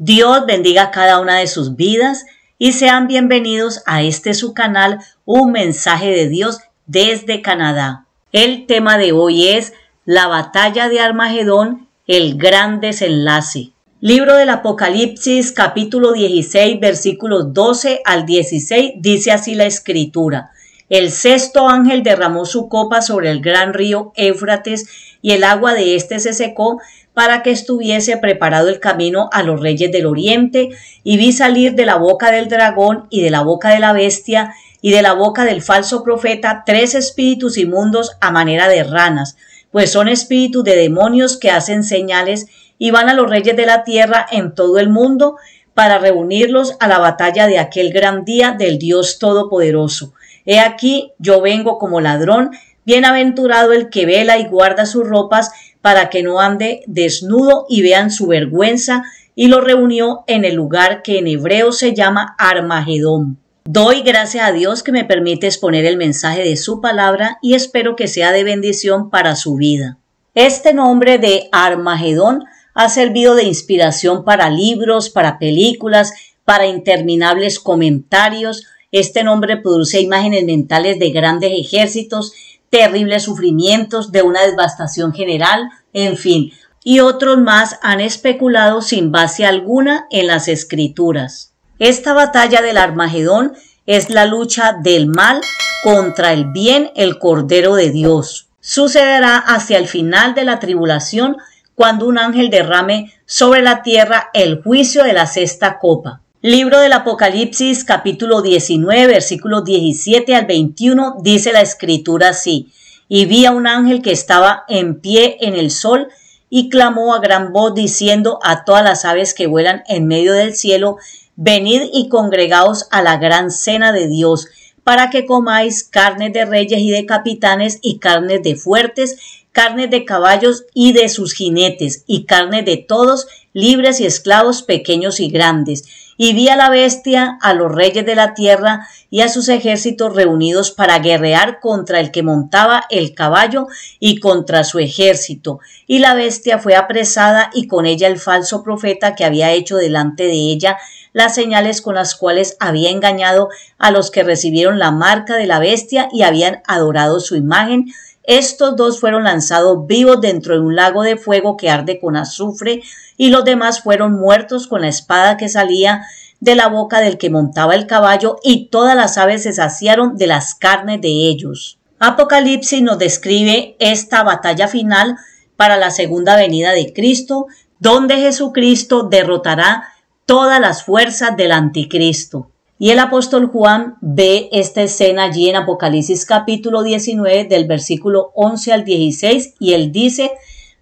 Dios bendiga cada una de sus vidas y sean bienvenidos a este su canal, Un mensaje de Dios desde Canadá. El tema de hoy es la batalla de Armagedón, el gran desenlace. Libro del Apocalipsis capítulo 16 versículos 12 al 16 dice así la escritura. El sexto ángel derramó su copa sobre el gran río Éufrates y el agua de éste se secó para que estuviese preparado el camino a los reyes del oriente y vi salir de la boca del dragón y de la boca de la bestia y de la boca del falso profeta tres espíritus inmundos a manera de ranas, pues son espíritus de demonios que hacen señales y van a los reyes de la tierra en todo el mundo para reunirlos a la batalla de aquel gran día del Dios Todopoderoso. He aquí, yo vengo como ladrón, bienaventurado el que vela y guarda sus ropas, para que no ande desnudo y vean su vergüenza, y lo reunió en el lugar que en hebreo se llama Armagedón. Doy gracias a Dios que me permite exponer el mensaje de su palabra y espero que sea de bendición para su vida. Este nombre de Armagedón ha servido de inspiración para libros, para películas, para interminables comentarios, este nombre produce imágenes mentales de grandes ejércitos, terribles sufrimientos, de una devastación general, en fin, y otros más han especulado sin base alguna en las escrituras. Esta batalla del Armagedón es la lucha del mal contra el bien, el Cordero de Dios. Sucederá hacia el final de la tribulación cuando un ángel derrame sobre la tierra el juicio de la sexta copa. Libro del Apocalipsis capítulo 19 versículos 17 al 21 dice la escritura así, y vi a un ángel que estaba en pie en el sol y clamó a gran voz diciendo a todas las aves que vuelan en medio del cielo, venid y congregaos a la gran cena de Dios para que comáis carnes de reyes y de capitanes y carnes de fuertes, carnes de caballos y de sus jinetes y carne de todos, libres y esclavos, pequeños y grandes y vi a la bestia, a los reyes de la tierra y a sus ejércitos reunidos para guerrear contra el que montaba el caballo y contra su ejército. Y la bestia fue apresada y con ella el falso profeta que había hecho delante de ella las señales con las cuales había engañado a los que recibieron la marca de la bestia y habían adorado su imagen estos dos fueron lanzados vivos dentro de un lago de fuego que arde con azufre y los demás fueron muertos con la espada que salía de la boca del que montaba el caballo y todas las aves se saciaron de las carnes de ellos. Apocalipsis nos describe esta batalla final para la segunda venida de Cristo, donde Jesucristo derrotará todas las fuerzas del anticristo. Y el apóstol Juan ve esta escena allí en Apocalipsis capítulo 19 del versículo 11 al 16 y él dice,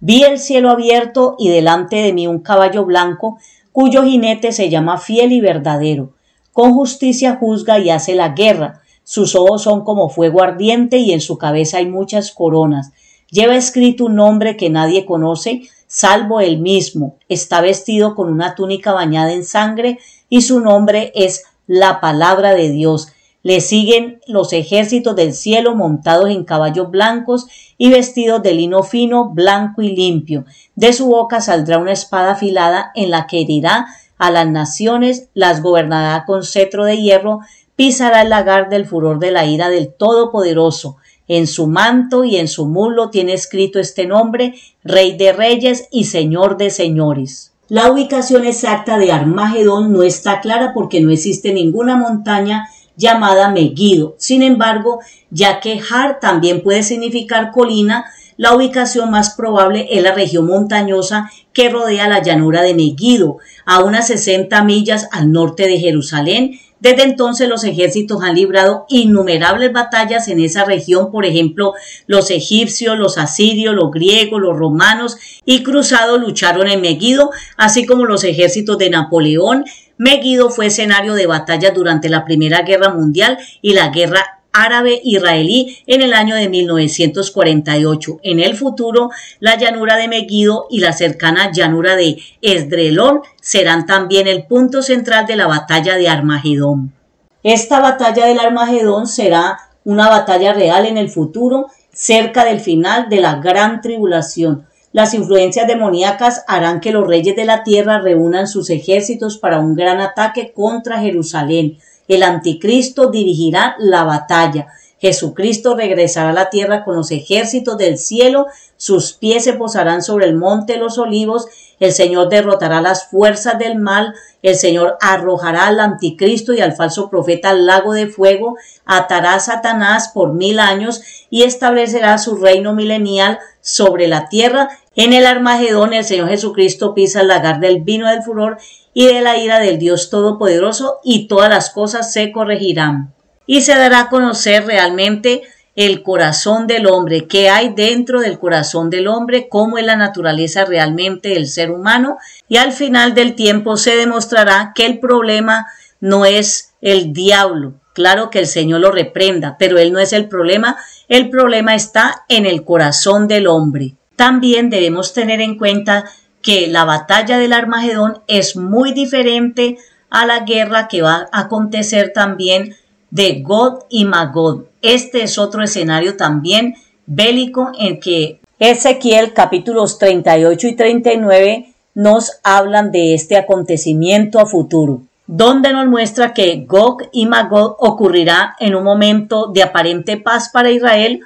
vi el cielo abierto y delante de mí un caballo blanco cuyo jinete se llama fiel y verdadero. Con justicia juzga y hace la guerra. Sus ojos son como fuego ardiente y en su cabeza hay muchas coronas. Lleva escrito un nombre que nadie conoce, salvo él mismo. Está vestido con una túnica bañada en sangre y su nombre es la palabra de Dios. Le siguen los ejércitos del cielo montados en caballos blancos y vestidos de lino fino, blanco y limpio. De su boca saldrá una espada afilada en la que herirá a las naciones, las gobernará con cetro de hierro, pisará el lagar del furor de la ira del Todopoderoso. En su manto y en su mulo tiene escrito este nombre, Rey de Reyes y Señor de Señores. La ubicación exacta de Armagedón no está clara porque no existe ninguna montaña llamada Meguido. Sin embargo, ya que Har también puede significar colina, la ubicación más probable es la región montañosa que rodea la llanura de Meguido, a unas 60 millas al norte de Jerusalén, desde entonces los ejércitos han librado innumerables batallas en esa región, por ejemplo, los egipcios, los asirios, los griegos, los romanos y cruzados lucharon en Megiddo, así como los ejércitos de Napoleón. Megiddo fue escenario de batallas durante la Primera Guerra Mundial y la Guerra árabe israelí en el año de 1948. En el futuro, la llanura de Megiddo y la cercana llanura de Esdrelón serán también el punto central de la batalla de Armagedón. Esta batalla del Armagedón será una batalla real en el futuro, cerca del final de la gran tribulación. Las influencias demoníacas harán que los reyes de la tierra reúnan sus ejércitos para un gran ataque contra Jerusalén. El anticristo dirigirá la batalla. Jesucristo regresará a la tierra con los ejércitos del cielo, sus pies se posarán sobre el monte de los olivos, el Señor derrotará las fuerzas del mal, el Señor arrojará al anticristo y al falso profeta al lago de fuego, atará a Satanás por mil años y establecerá su reino milenial sobre la tierra en el Armagedón el Señor Jesucristo pisa el lagar del vino del furor y de la ira del Dios Todopoderoso y todas las cosas se corregirán. Y se dará a conocer realmente el corazón del hombre, qué hay dentro del corazón del hombre, cómo es la naturaleza realmente del ser humano y al final del tiempo se demostrará que el problema no es el diablo. Claro que el Señor lo reprenda, pero él no es el problema, el problema está en el corazón del hombre. También debemos tener en cuenta que la batalla del Armagedón es muy diferente a la guerra que va a acontecer también de God y Magod. Este es otro escenario también bélico en que Ezequiel capítulos 38 y 39 nos hablan de este acontecimiento a futuro, donde nos muestra que Gog y Magog ocurrirá en un momento de aparente paz para Israel,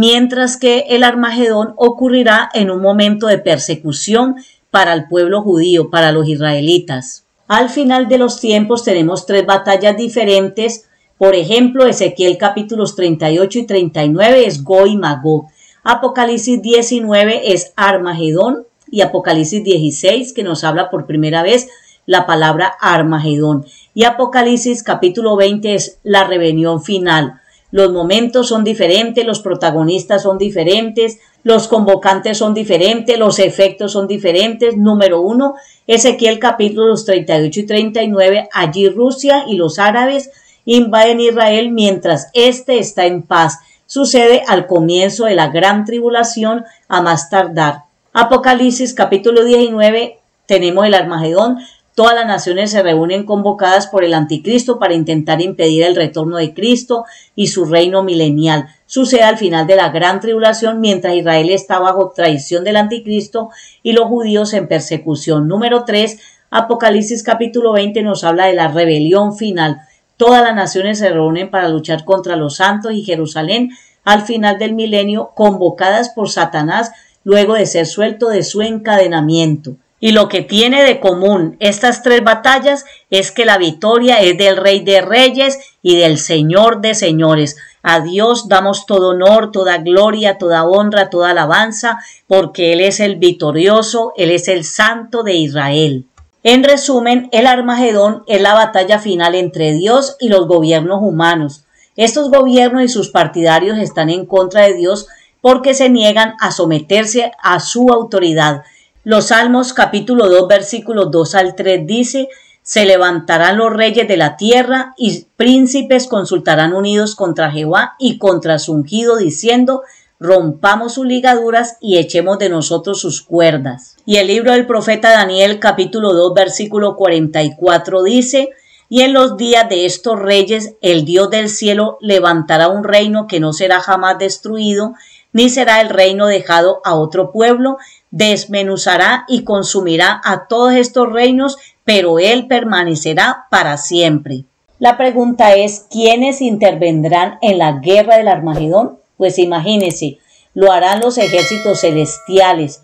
mientras que el Armagedón ocurrirá en un momento de persecución para el pueblo judío, para los israelitas. Al final de los tiempos tenemos tres batallas diferentes. Por ejemplo, Ezequiel capítulos 38 y 39 es Go y Magog. Apocalipsis 19 es Armagedón y Apocalipsis 16 que nos habla por primera vez la palabra Armagedón. Y Apocalipsis capítulo 20 es la rebelión final. Los momentos son diferentes, los protagonistas son diferentes, los convocantes son diferentes, los efectos son diferentes. Número uno, Ezequiel capítulos 38 y 39, allí Rusia y los árabes invaden Israel mientras éste está en paz. Sucede al comienzo de la gran tribulación a más tardar. Apocalipsis capítulo 19, tenemos el Armagedón, Todas las naciones se reúnen convocadas por el anticristo para intentar impedir el retorno de Cristo y su reino milenial. Sucede al final de la gran tribulación mientras Israel está bajo traición del anticristo y los judíos en persecución. Número 3. Apocalipsis capítulo 20 nos habla de la rebelión final. Todas las naciones se reúnen para luchar contra los santos y Jerusalén al final del milenio convocadas por Satanás luego de ser suelto de su encadenamiento. Y lo que tiene de común estas tres batallas es que la victoria es del Rey de Reyes y del Señor de Señores. A Dios damos todo honor, toda gloria, toda honra, toda alabanza, porque Él es el victorioso, Él es el santo de Israel. En resumen, el Armagedón es la batalla final entre Dios y los gobiernos humanos. Estos gobiernos y sus partidarios están en contra de Dios porque se niegan a someterse a su autoridad los Salmos capítulo 2 versículos 2 al 3 dice, se levantarán los reyes de la tierra y príncipes consultarán unidos contra Jehová y contra su ungido, diciendo, rompamos sus ligaduras y echemos de nosotros sus cuerdas. Y el libro del profeta Daniel capítulo 2 versículo 44 dice, y en los días de estos reyes el Dios del cielo levantará un reino que no será jamás destruido, ni será el reino dejado a otro pueblo, desmenuzará y consumirá a todos estos reinos, pero él permanecerá para siempre. La pregunta es, ¿quiénes intervendrán en la guerra del Armagedón? Pues imagínense, lo harán los ejércitos celestiales,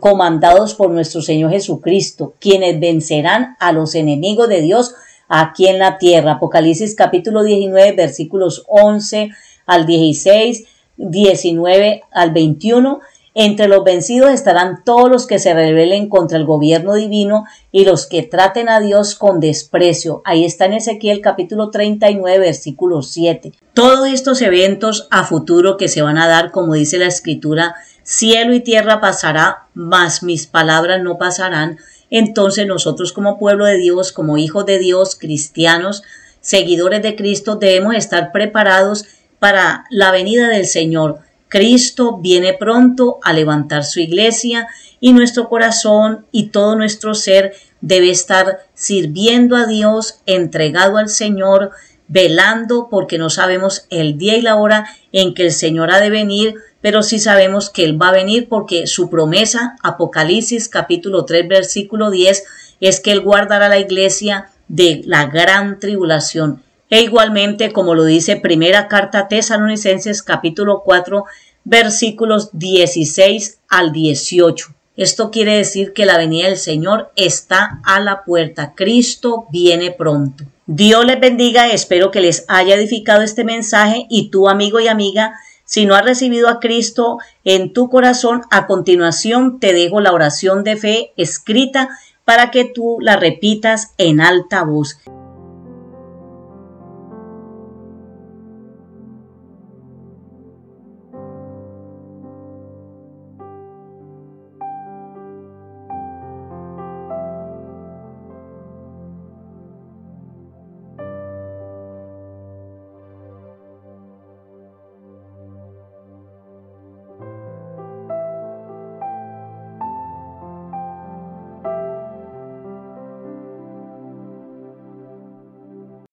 comandados por nuestro Señor Jesucristo, quienes vencerán a los enemigos de Dios aquí en la tierra. Apocalipsis capítulo 19 versículos 11 al 16, 19 al 21, entre los vencidos estarán todos los que se rebelen contra el gobierno divino y los que traten a Dios con desprecio. Ahí está en Ezequiel capítulo 39, versículo 7. Todos estos eventos a futuro que se van a dar, como dice la escritura, cielo y tierra pasará, mas mis palabras no pasarán. Entonces nosotros como pueblo de Dios, como hijos de Dios, cristianos, seguidores de Cristo, debemos estar preparados para la venida del Señor. Cristo viene pronto a levantar su iglesia y nuestro corazón y todo nuestro ser debe estar sirviendo a Dios, entregado al Señor, velando porque no sabemos el día y la hora en que el Señor ha de venir, pero sí sabemos que Él va a venir porque su promesa, Apocalipsis capítulo 3 versículo 10, es que Él guardará la iglesia de la gran tribulación. E igualmente, como lo dice Primera Carta Tesalonicenses capítulo 4, versículos 16 al 18. Esto quiere decir que la venida del Señor está a la puerta. Cristo viene pronto. Dios les bendiga, espero que les haya edificado este mensaje y tú amigo y amiga, si no has recibido a Cristo en tu corazón, a continuación te dejo la oración de fe escrita para que tú la repitas en alta voz.